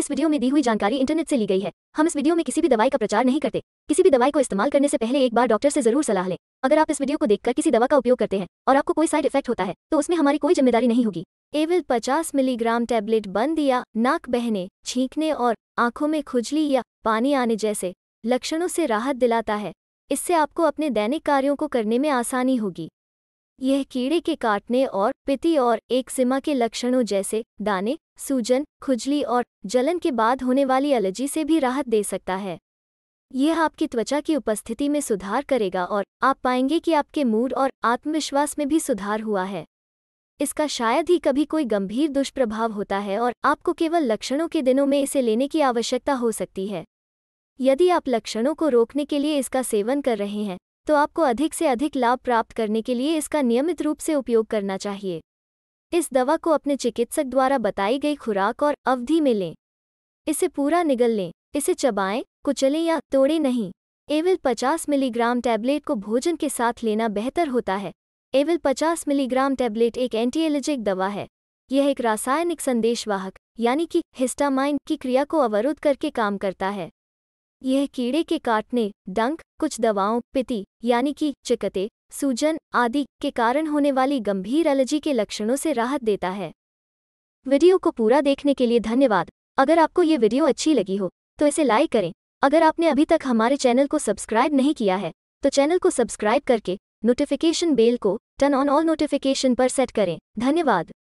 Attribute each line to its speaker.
Speaker 1: इस वीडियो में दी हुई जानकारी इंटरनेट से ली गई है हम इस वीडियो में किसी भी दवाई का प्रचार नहीं करते किसी भी दवाई को इस्तेमाल करने से पहले एक बार डॉक्टर से जरूर सलाह लें अगर आप इस वीडियो को देखकर किसी दवा का उपयोग करते हैं और आपको कोई साइड इफेक्ट होता है तो उसमें हमारी कोई जिम्मेदारी नहीं होगी एविल पचास मिलीग्राम टैबलेट बंद या नाक बहने छींकने और आंखों में खुजली या पानी आने जैसे लक्षणों से राहत दिलाता है इससे आपको अपने दैनिक कार्यों को करने में आसानी होगी यह कीड़े के काटने और पिति और एक सिमा के लक्षणों जैसे दाने सूजन खुजली और जलन के बाद होने वाली एलर्जी से भी राहत दे सकता है यह आपकी त्वचा की उपस्थिति में सुधार करेगा और आप पाएंगे कि आपके मूड और आत्मविश्वास में भी सुधार हुआ है इसका शायद ही कभी कोई गंभीर दुष्प्रभाव होता है और आपको केवल लक्षणों के दिनों में इसे लेने की आवश्यकता हो सकती है यदि आप लक्षणों को रोकने के लिए इसका सेवन कर रहे हैं तो आपको अधिक से अधिक लाभ प्राप्त करने के लिए इसका नियमित रूप से उपयोग करना चाहिए इस दवा को अपने चिकित्सक द्वारा बताई गई खुराक और अवधि में लें इसे पूरा निगल लें इसे चबाएं कुचलें या तोड़े नहीं एविल 50 मिलीग्राम टैबलेट को भोजन के साथ लेना बेहतर होता है एविल 50 मिलीग्राम टैबलेट एक एलर्जिक दवा है यह एक रासायनिक संदेशवाहक यानी कि हिस्टामाइन की क्रिया को अवरुद्ध करके काम करता है यह कीड़े के काटने डंक कुछ दवाओं पिति यानी कि चिकते सूजन आदि के कारण होने वाली गंभीर एलर्जी के लक्षणों से राहत देता है वीडियो को पूरा देखने के लिए धन्यवाद अगर आपको ये वीडियो अच्छी लगी हो तो इसे लाइक करें अगर आपने अभी तक हमारे चैनल को सब्सक्राइब नहीं किया है तो चैनल को सब्सक्राइब करके नोटिफिकेशन बेल को टर्न ऑन ऑल नोटिफिकेशन पर सेट करें धन्यवाद